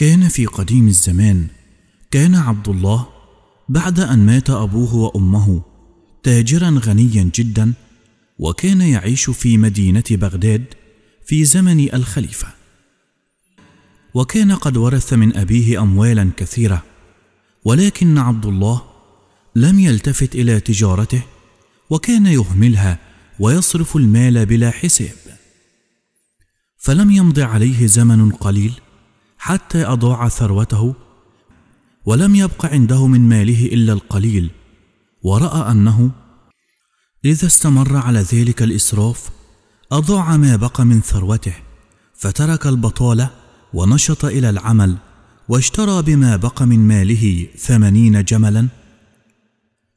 كان في قديم الزمان كان عبد الله بعد أن مات أبوه وأمه تاجرا غنيا جدا وكان يعيش في مدينة بغداد في زمن الخليفة وكان قد ورث من أبيه أموالا كثيرة ولكن عبد الله لم يلتفت إلى تجارته وكان يهملها ويصرف المال بلا حساب فلم يمض عليه زمن قليل حتى أضاع ثروته ولم يبق عنده من ماله إلا القليل ورأى أنه إذا استمر على ذلك الإسراف أضاع ما بقى من ثروته فترك البطالة ونشط إلى العمل واشترى بما بقى من ماله ثمانين جملا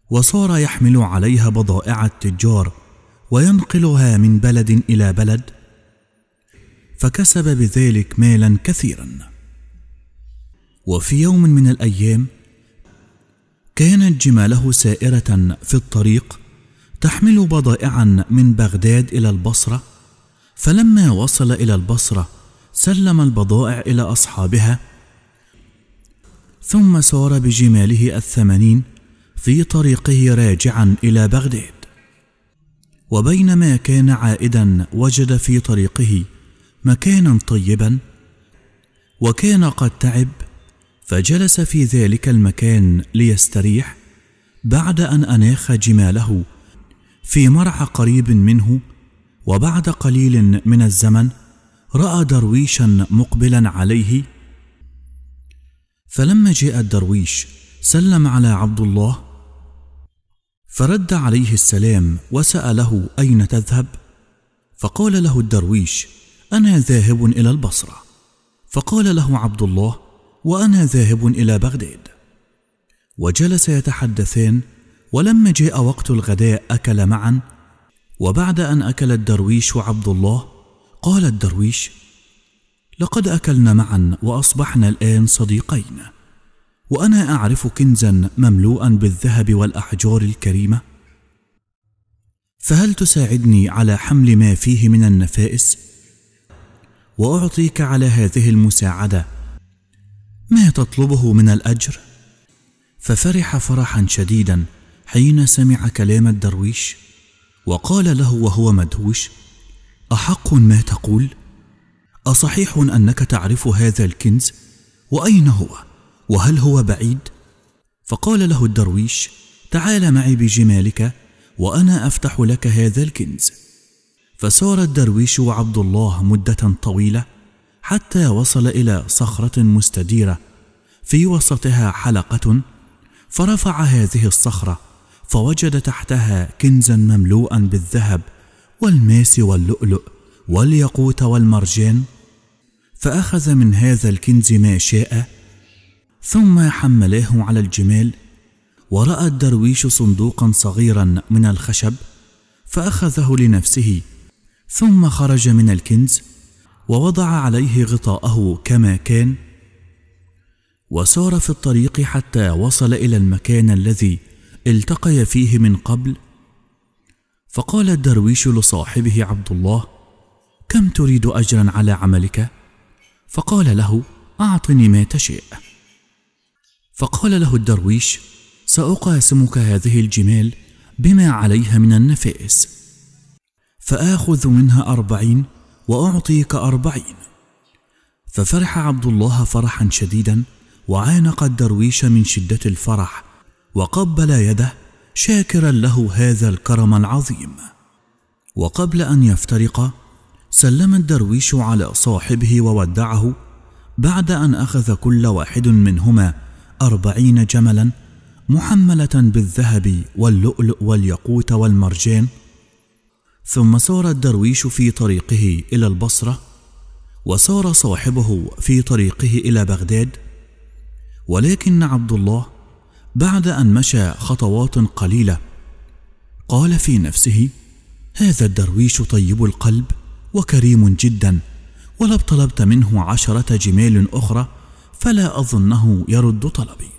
وصار يحمل عليها بضائع التجار وينقلها من بلد إلى بلد فكسب بذلك مالا كثيرا وفي يوم من الأيام كانت جماله سائرة في الطريق تحمل بضائعا من بغداد إلى البصرة فلما وصل إلى البصرة سلم البضائع إلى أصحابها ثم سار بجماله الثمانين في طريقه راجعا إلى بغداد وبينما كان عائدا وجد في طريقه مكانا طيبا وكان قد تعب فجلس في ذلك المكان ليستريح بعد ان اناخ جماله في مرعى قريب منه وبعد قليل من الزمن راى درويشا مقبلا عليه فلما جاء الدرويش سلم على عبد الله فرد عليه السلام وساله اين تذهب فقال له الدرويش انا ذاهب الى البصره فقال له عبد الله وأنا ذاهب إلى بغداد وجلس يتحدثان ولما جاء وقت الغداء أكل معا وبعد أن أكل الدرويش وعبد الله قال الدرويش لقد أكلنا معا وأصبحنا الآن صديقين وأنا أعرف كنزا مملوءا بالذهب والأحجار الكريمة فهل تساعدني على حمل ما فيه من النفائس وأعطيك على هذه المساعدة ما تطلبه من الاجر ففرح فرحا شديدا حين سمع كلام الدرويش وقال له وهو مدهوش احق ما تقول اصحيح انك تعرف هذا الكنز واين هو وهل هو بعيد فقال له الدرويش تعال معي بجمالك وانا افتح لك هذا الكنز فسار الدرويش وعبد الله مده طويله حتى وصل إلى صخرة مستديرة في وسطها حلقة فرفع هذه الصخرة فوجد تحتها كنزا مملوءا بالذهب والماس واللؤلؤ والياقوت والمرجان فأخذ من هذا الكنز ما شاء ثم حملاه على الجمال ورأى الدرويش صندوقا صغيرا من الخشب فأخذه لنفسه ثم خرج من الكنز ووضع عليه غطاءه كما كان وسار في الطريق حتى وصل الى المكان الذي التقي فيه من قبل فقال الدرويش لصاحبه عبد الله كم تريد اجرا على عملك فقال له اعطني ما تشئ فقال له الدرويش ساقاسمك هذه الجمال بما عليها من النفائس فاخذ منها اربعين واعطيك اربعين ففرح عبد الله فرحا شديدا وعانق الدرويش من شده الفرح وقبل يده شاكرا له هذا الكرم العظيم وقبل ان يفترق سلم الدرويش على صاحبه وودعه بعد ان اخذ كل واحد منهما اربعين جملا محمله بالذهب واللؤلؤ والياقوت والمرجان ثم سار الدرويش في طريقه إلى البصرة وسار صاحبه في طريقه إلى بغداد ولكن عبد الله بعد أن مشى خطوات قليلة قال في نفسه هذا الدرويش طيب القلب وكريم جدا ولو طلبت منه عشرة جمال أخرى فلا أظنه يرد طلبي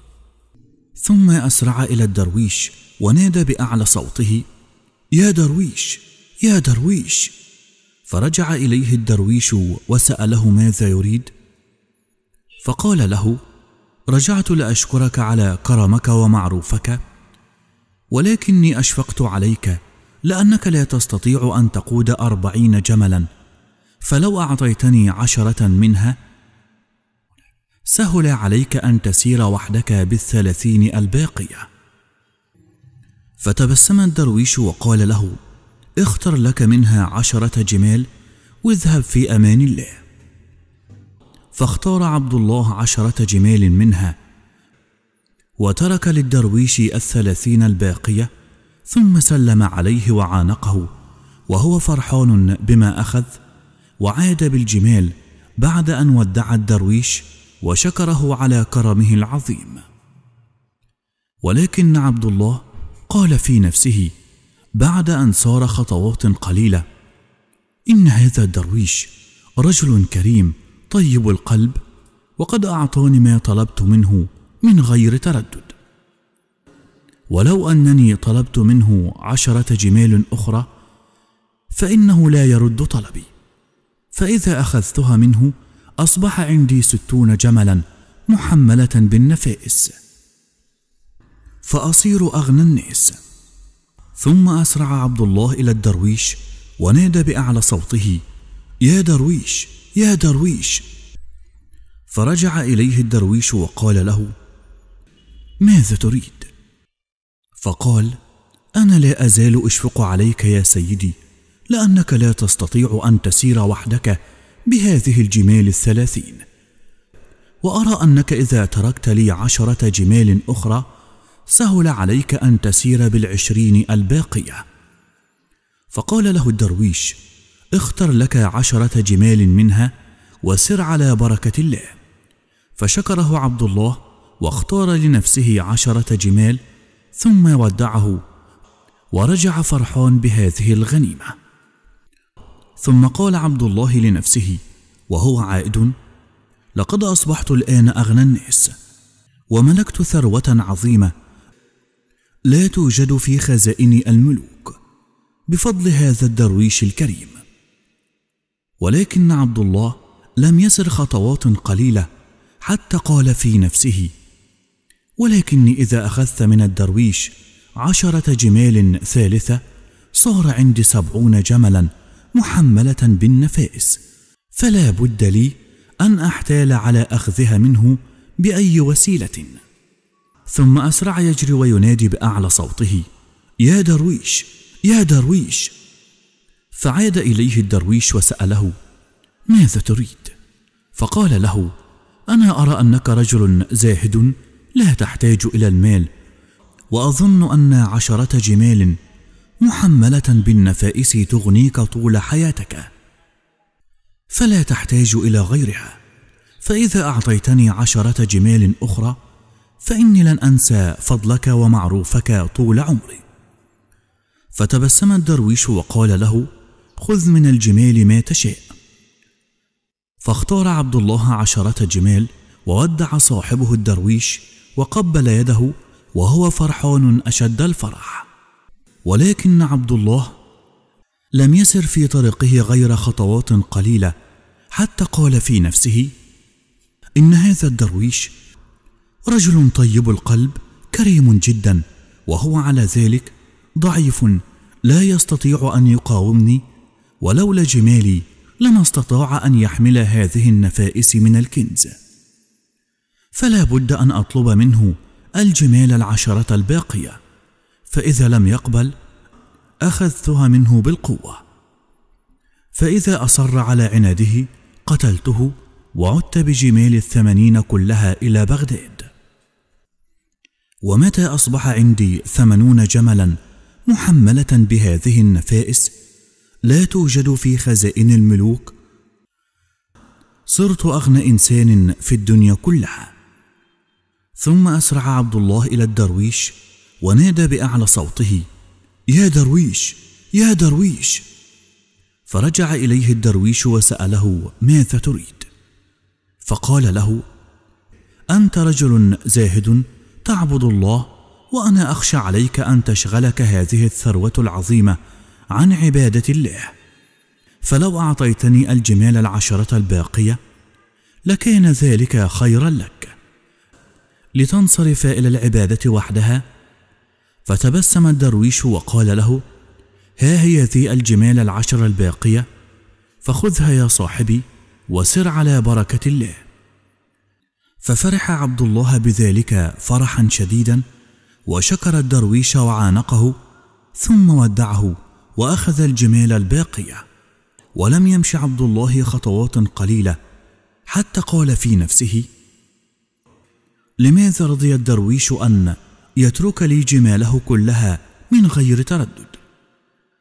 ثم أسرع إلى الدرويش ونادى بأعلى صوته يا درويش يا درويش فرجع اليه الدرويش وساله ماذا يريد فقال له رجعت لاشكرك على كرمك ومعروفك ولكني اشفقت عليك لانك لا تستطيع ان تقود اربعين جملا فلو اعطيتني عشره منها سهل عليك ان تسير وحدك بالثلاثين الباقيه فتبسم الدرويش وقال له اختر لك منها عشرة جمال واذهب في أمان الله فاختار عبد الله عشرة جمال منها وترك للدرويش الثلاثين الباقية ثم سلم عليه وعانقه وهو فرحان بما أخذ وعاد بالجمال بعد أن ودع الدرويش وشكره على كرمه العظيم ولكن عبد الله قال في نفسه بعد أن سار خطوات قليلة إن هذا الدرويش رجل كريم طيب القلب وقد أعطاني ما طلبت منه من غير تردد ولو أنني طلبت منه عشرة جمال أخرى فإنه لا يرد طلبي فإذا أخذتها منه أصبح عندي ستون جملا محملة بالنفائس فأصير أغنى الناس ثم أسرع عبد الله إلى الدرويش ونادى بأعلى صوته يا درويش يا درويش فرجع إليه الدرويش وقال له ماذا تريد؟ فقال أنا لا أزال أشفق عليك يا سيدي لأنك لا تستطيع أن تسير وحدك بهذه الجمال الثلاثين وأرى أنك إذا تركت لي عشرة جمال أخرى سهل عليك أن تسير بالعشرين الباقية فقال له الدرويش اختر لك عشرة جمال منها وسر على بركة الله فشكره عبد الله واختار لنفسه عشرة جمال ثم ودعه ورجع فرحان بهذه الغنيمة ثم قال عبد الله لنفسه وهو عائد لقد أصبحت الآن أغنى الناس وملكت ثروة عظيمة لا توجد في خزائن الملوك بفضل هذا الدرويش الكريم ولكن عبد الله لم يسر خطوات قليله حتى قال في نفسه ولكني اذا اخذت من الدرويش عشره جمال ثالثه صار عندي سبعون جملا محمله بالنفائس فلا بد لي ان احتال على اخذها منه باي وسيله ثم أسرع يجري وينادي بأعلى صوته يا درويش يا درويش فعاد إليه الدرويش وسأله ماذا تريد؟ فقال له أنا أرى أنك رجل زاهد لا تحتاج إلى المال وأظن أن عشرة جمال محملة بالنفائس تغنيك طول حياتك فلا تحتاج إلى غيرها فإذا أعطيتني عشرة جمال أخرى فإني لن أنسى فضلك ومعروفك طول عمري فتبسم الدرويش وقال له خذ من الجمال ما تشاء فاختار عبد الله عشرة جمال وودع صاحبه الدرويش وقبل يده وهو فرحان أشد الفرح ولكن عبد الله لم يسر في طريقه غير خطوات قليلة حتى قال في نفسه إن هذا الدرويش رجل طيب القلب كريم جدا وهو على ذلك ضعيف لا يستطيع ان يقاومني ولولا جمالي لما استطاع ان يحمل هذه النفائس من الكنز فلا بد ان اطلب منه الجمال العشره الباقيه فاذا لم يقبل اخذتها منه بالقوه فاذا اصر على عناده قتلته وعدت بجمال الثمانين كلها الى بغداد ومتى أصبح عندي ثمانون جملا محملة بهذه النفائس لا توجد في خزائن الملوك صرت أغنى إنسان في الدنيا كلها ثم أسرع عبد الله إلى الدرويش ونادى بأعلى صوته يا درويش يا درويش فرجع إليه الدرويش وسأله ماذا تريد فقال له أنت رجل زاهد تعبد الله وأنا أخشى عليك أن تشغلك هذه الثروة العظيمة عن عبادة الله فلو أعطيتني الجمال العشرة الباقية لكان ذلك خيرا لك لتنصرف إلى العبادة وحدها فتبسم الدرويش وقال له ها هي ذي الجمال العشر الباقية فخذها يا صاحبي وسر على بركة الله ففرح عبد الله بذلك فرحا شديدا وشكر الدرويش وعانقه ثم ودعه واخذ الجمال الباقيه ولم يمش عبد الله خطوات قليله حتى قال في نفسه لماذا رضي الدرويش ان يترك لي جماله كلها من غير تردد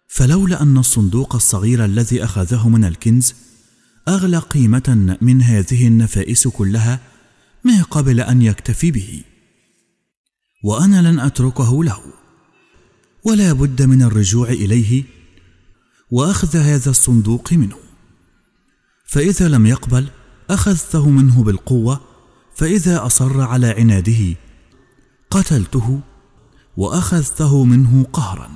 فلولا ان الصندوق الصغير الذي اخذه من الكنز اغلى قيمه من هذه النفائس كلها ما قبل ان يكتفي به وانا لن اتركه له ولا بد من الرجوع اليه واخذ هذا الصندوق منه فاذا لم يقبل اخذته منه بالقوه فاذا اصر على عناده قتلته واخذته منه قهرا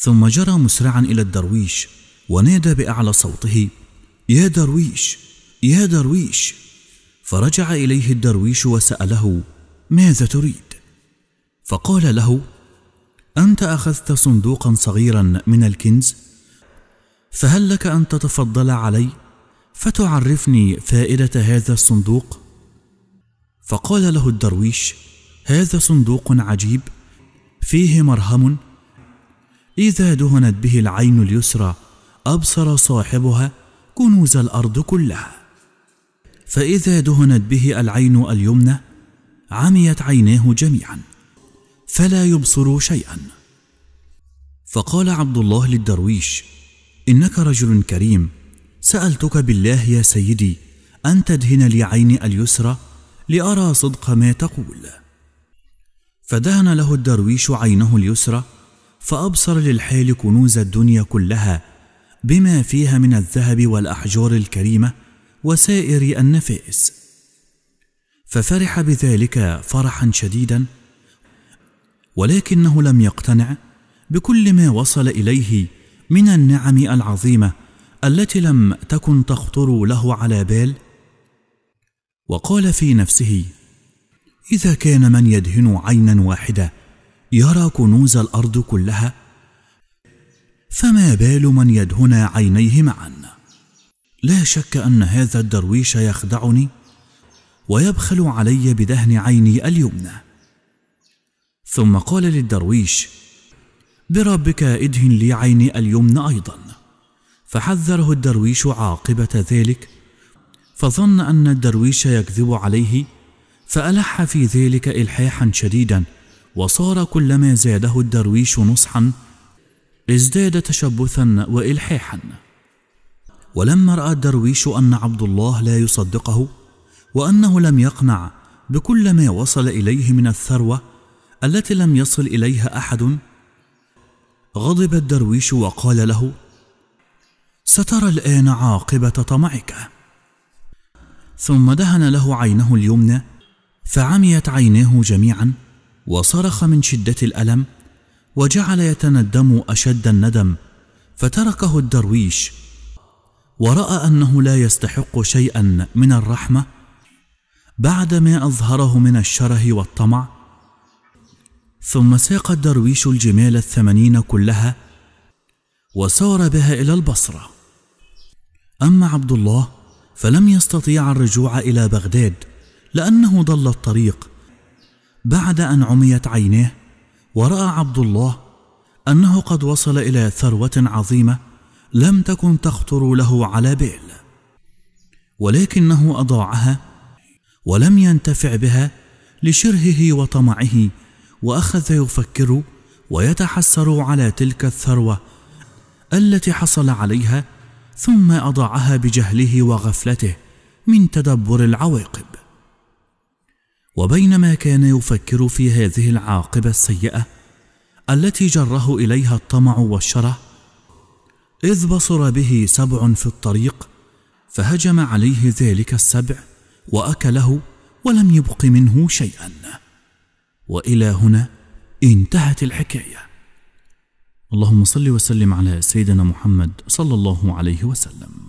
ثم جرى مسرعا الى الدرويش ونادى باعلى صوته يا درويش يا درويش فرجع اليه الدرويش وساله ماذا تريد فقال له انت اخذت صندوقا صغيرا من الكنز فهل لك ان تتفضل علي فتعرفني فائده هذا الصندوق فقال له الدرويش هذا صندوق عجيب فيه مرهم اذا دهنت به العين اليسرى ابصر صاحبها كنوز الارض كلها فإذا دهنت به العين اليمنى عميت عيناه جميعا فلا يبصر شيئا فقال عبد الله للدرويش إنك رجل كريم سألتك بالله يا سيدي أن تدهن لي عيني اليسرى لأرى صدق ما تقول فدهن له الدرويش عينه اليسرى فأبصر للحال كنوز الدنيا كلها بما فيها من الذهب والأحجار الكريمة وسائر النفائس ففرح بذلك فرحا شديدا ولكنه لم يقتنع بكل ما وصل اليه من النعم العظيمه التي لم تكن تخطر له على بال وقال في نفسه اذا كان من يدهن عينا واحده يرى كنوز الارض كلها فما بال من يدهن عينيه معا لا شك أن هذا الدرويش يخدعني ويبخل علي بدهن عيني اليمنى ثم قال للدرويش بربك ادهن لي عيني اليمنى أيضا فحذره الدرويش عاقبة ذلك فظن أن الدرويش يكذب عليه فألح في ذلك إلحاحا شديدا وصار كلما زاده الدرويش نصحا ازداد تشبثا وإلحاحا ولما راى الدرويش ان عبد الله لا يصدقه وانه لم يقنع بكل ما وصل اليه من الثروه التي لم يصل اليها احد غضب الدرويش وقال له سترى الان عاقبه طمعك ثم دهن له عينه اليمنى فعميت عيناه جميعا وصرخ من شده الالم وجعل يتندم اشد الندم فتركه الدرويش وراى انه لا يستحق شيئا من الرحمه بعد ما اظهره من الشره والطمع ثم ساق الدرويش الجمال الثمانين كلها وسار بها الى البصره اما عبد الله فلم يستطيع الرجوع الى بغداد لانه ضل الطريق بعد ان عميت عيناه وراى عبد الله انه قد وصل الى ثروه عظيمه لم تكن تخطر له على بال ولكنه اضاعها ولم ينتفع بها لشرهه وطمعه واخذ يفكر ويتحسر على تلك الثروه التي حصل عليها ثم اضاعها بجهله وغفلته من تدبر العواقب وبينما كان يفكر في هذه العاقبه السيئه التي جره اليها الطمع والشره إذ بصر به سبع في الطريق فهجم عليه ذلك السبع وأكله ولم يبق منه شيئا وإلى هنا انتهت الحكاية اللهم صل وسلم على سيدنا محمد صلى الله عليه وسلم